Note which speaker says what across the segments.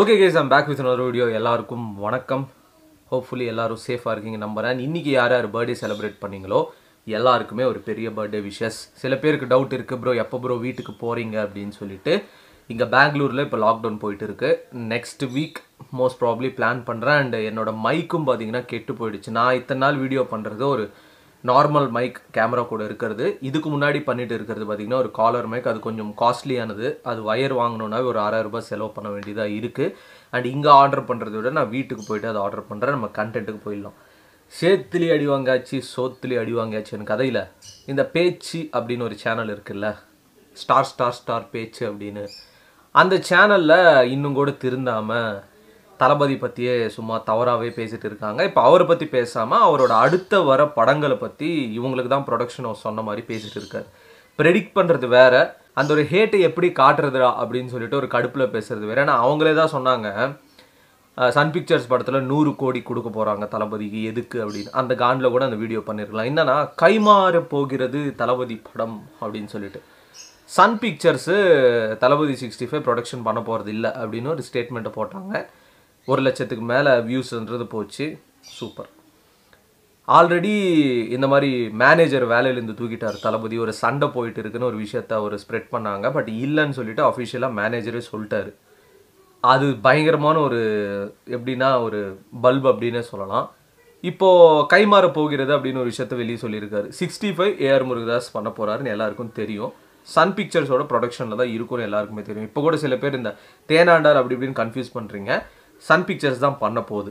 Speaker 1: okay guys I'm back with இன்னொரு video எல்லாருக்கும் வணக்கம் ஹோப்ஃபுல்லி எல்லோரும் சேஃபாக இருக்கீங்க நம்புகிறேன் இன்றைக்கி யார் யார் பர்த்டே செலிப்ரேட் பண்ணிங்களோ எல்லாருக்குமே ஒரு பெரிய பர்த்டே விஷஸ் சில பேருக்கு டவுட் இருக்குது ப்ரோ எப்போ ப்ரோ வீட்டுக்கு போகிறீங்க அப்படின்னு சொல்லிட்டு இங்கே பெங்களூரில் இப்போ லாக்டவுன் போயிட்டு இருக்கு next week most probably plan பண்ணுறேன் அண்ட் என்னோடய மைக்கும் பார்த்தீங்கன்னா கெட்டு போயிடுச்சு நான் இத்தனை நாள் வீடியோ பண்ணுறது ஒரு நார்மல் மைக் கேமரா கூட இருக்கிறது இதுக்கு முன்னாடி பண்ணிட்டு இருக்கிறது பார்த்தீங்கன்னா ஒரு காலர் மைக் அது கொஞ்சம் காஸ்ட்லியானது அது ஒயர் வாங்கணுன்னா ஒரு ஆறாயிரம் ரூபாய் செலவு பண்ண வேண்டியதாக இருக்குது அண்ட் இங்கே ஆர்டர் பண்ணுறத விட நான் வீட்டுக்கு போயிட்டு அதை ஆர்டர் பண்ணுறேன் நம்ம கண்டென்ட்டுக்கு போயிடலாம் சேத்துலி அடிவாங்காச்சு சோத்துலி அடி வாங்காச்சுன்னு கதையில் இந்த பேச்சு அப்படின்னு ஒரு சேனல் இருக்குல்ல ஸ்டார் ஸ்டார் ஸ்டார் பேச்சு அப்படின்னு அந்த சேனலில் இன்னும் கூட திருந்தாமல் தளபதி பற்றியே சும்மா தவறாகவே பேசிகிட்டு இருக்காங்க இப்போ அவரை பற்றி பேசாமல் அவரோட அடுத்த வர படங்களை பற்றி இவங்களுக்கு தான் ப்ரொடக்ஷன் ஹவுஸ் சொன்ன மாதிரி பேசிகிட்டு இருக்காரு ப்ரெடிக்ட் பண்ணுறது வேற அந்த ஒரு ஹேட்டை எப்படி காட்டுறதுடா அப்படின்னு சொல்லிட்டு ஒரு கடுப்பில் பேசுறது வேற ஏன்னா அவங்களே தான் சொன்னாங்க சன் பிக்சர்ஸ் படத்தில் நூறு கோடி கொடுக்க போகிறாங்க தளபதிக்கு எதுக்கு அப்படின்னு அந்த காண்டில் கூட அந்த வீடியோ பண்ணியிருக்கலாம் என்னன்னா கைமாற போகிறது தளபதி படம் அப்படின்னு சொல்லிட்டு Sun Pictures Thalapathy sixty five production பண்ண போகிறது இல்லை அப்படின்னு ஒரு ஸ்டேட்மெண்ட்டை போட்டாங்க ஒரு லட்சத்துக்கு மேலே வியூஸ்ன்றது போச்சு சூப்பர் ஆல்ரெடி இந்த மாதிரி மேனேஜர் வேலையிலேருந்து தூக்கிட்டார் தளபதி ஒரு சண்டை போயிட்டு இருக்குன்னு ஒரு விஷயத்த அவர் ஸ்ப்ரெட் பண்ணாங்க பட் இல்லைன்னு சொல்லிட்டு அஃபிஷியலாக மேனேஜரே சொல்லிட்டாரு அது பயங்கரமான ஒரு எப்படின்னா ஒரு பல்ப் அப்படின்னே சொல்லலாம் இப்போது கைமாற போகிறது அப்படின்னு ஒரு விஷயத்த வெளியே சொல்லியிருக்காரு சிக்ஸ்டி ஃபைவ் ஏஆர் முருகதாஸ் பண்ண போகிறாருன்னு எல்லாருக்கும் தெரியும் சன் பிக்சர்ஸோட ப்ரொடக்ஷனில் தான் இருக்கும்னு எல்லாருக்குமே தெரியும் இப்போ கூட சில பேர் இந்த தேனாண்டார் அப்படி இப்படின்னு கன்ஃபியூஸ் பண்ணுறீங்க சன் பிக்சர்ஸ் தான் பண்ண போகுது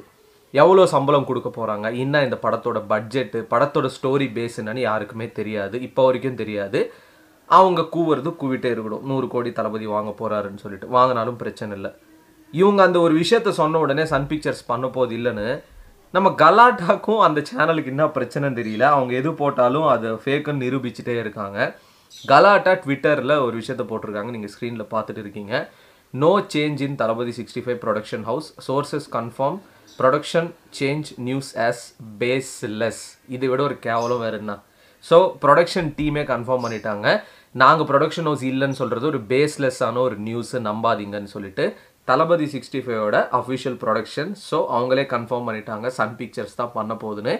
Speaker 1: எவ்வளோ சம்பளம் கொடுக்க போகிறாங்க என்ன இந்த படத்தோட பட்ஜெட்டு படத்தோட ஸ்டோரி பேஸ் என்னன்னு யாருக்குமே தெரியாது இப்போ வரைக்கும் தெரியாது அவங்க கூவுறது கூவிட்டே இருக்கணும் நூறு கோடி தளபதி வாங்க போகிறாருன்னு சொல்லிட்டு வாங்கினாலும் பிரச்சனை இல்லை இவங்க அந்த ஒரு விஷயத்த சொன்ன உடனே சன் பிக்சர்ஸ் பண்ண போது இல்லைன்னு நம்ம கலாட்டாக்கும் அந்த சேனலுக்கு என்ன பிரச்சனைன்னு தெரியல அவங்க எது போட்டாலும் அதை ஃபேக்குன்னு நிரூபிச்சுட்டே இருக்காங்க கலாட்டா ட்விட்டரில் ஒரு விஷயத்த போட்டிருக்காங்க நீங்கள் ஸ்க்ரீனில் பார்த்துட்டு இருக்கீங்க no change in Thalapathy sixty five production house sources confirm production change news as baseless இதை விட ஒரு கேவலம் வேறு என்ன ஸோ ப்ரொடக்ஷன் டீமே கன்ஃபார்ம் பண்ணிட்டாங்க நாங்கள் ப்ரொடக்ஷன் ஹவுஸ் இல்லைன்னு சொல்கிறது ஒரு பேஸ்லெஸ்ஸான ஒரு நியூஸு நம்பாதீங்கன்னு சொல்லிட்டு தளபதி சிக்ஸ்டி ஃபைவோட அஃபிஷியல் ப்ரொடக்ஷன் ஸோ அவங்களே கன்ஃபார்ம் பண்ணிட்டாங்க சன் பிக்சர்ஸ் தான் பண்ண போகுதுன்னு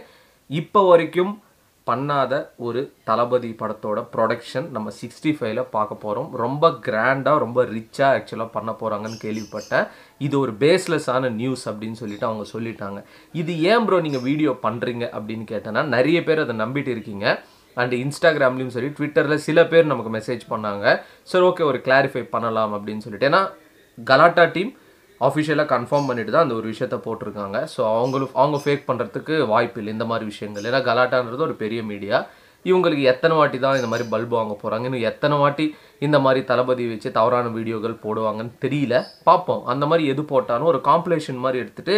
Speaker 1: இப்போ வரைக்கும் பண்ணாத ஒரு தளபதி படத்தோட ப்ரொடக்ஷன் நம்ம சிக்ஸ்டி ஃபைவ்ல பார்க்க போகிறோம் ரொம்ப கிராண்டாக ரொம்ப ரிச்சாக ஆக்சுவலாக பண்ண போகிறாங்கன்னு கேள்விப்பட்டேன் இது ஒரு பேஸ்லெஸ்ஸான நியூஸ் அப்படின்னு சொல்லிட்டு அவங்க சொல்லிட்டாங்க இது ஏன் ப்ரோ நீங்கள் வீடியோ பண்ணுறீங்க அப்படின்னு கேட்டேன்னா நிறைய பேர் அதை நம்பிட்டு இருக்கீங்க அண்ட் இன்ஸ்டாகிராம்லேயும் சரி ட்விட்டரில் சில பேர் நமக்கு மெசேஜ் பண்ணாங்க சரி ஓகே ஒரு கிளாரிஃபை பண்ணலாம் அப்படின்னு சொல்லிட்டு ஏன்னா கலாட்டா டீம் அஃபிஷியலாக கன்ஃபார்ம் பண்ணிட்டு தான் அந்த ஒரு விஷயத்த போட்டிருக்காங்க ஸோ அவங்களும் அவங்க ஃபேக் பண்ணுறதுக்கு வாய்ப்பு இல்லை இந்த மாதிரி விஷயங்கள் ஏன்னா கலாட்டான்றது ஒரு பெரிய மீடியா இவங்களுக்கு எத்தனை வாட்டி தான் இந்த மாதிரி பல்பு வாங்க போகிறாங்க இன்னும் எத்தனை வாட்டி இந்த மாதிரி தளபதி வச்சு தவறான வீடியோகள் போடுவாங்கன்னு தெரியல பார்ப்போம் அந்த மாதிரி எது போட்டாலும் ஒரு காம்படிஷன் மாதிரி எடுத்துகிட்டு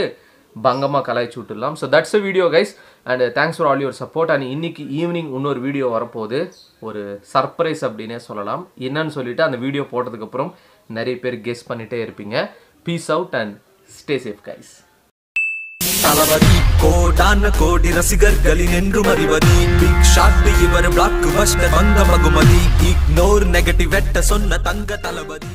Speaker 1: பங்கமாக கலாய்ச்சி விட்டுடலாம் so that's a video guys and thanks for all your support and இன்றைக்கி ஈவினிங் இன்னொரு வீடியோ வரப்போகுது ஒரு சர்ப்ரைஸ் அப்படின்னே சொல்லலாம் என்னன்னு சொல்லிவிட்டு அந்த வீடியோ போட்டதுக்கப்புறம் நிறைய பேர் கெஸ் பண்ணிகிட்டே இருப்பீங்க peace out and stay safe guys Thalapathy கோடான கோடி ரசிகர்களின் என்று மறிவதி பிக் ஷாட் இவர் பிளாக் பஸ்டர் வந்த பகுமதி இக்னோர் நெகட்டிவ் வெட்ட சொன்ன தங்க தளபதி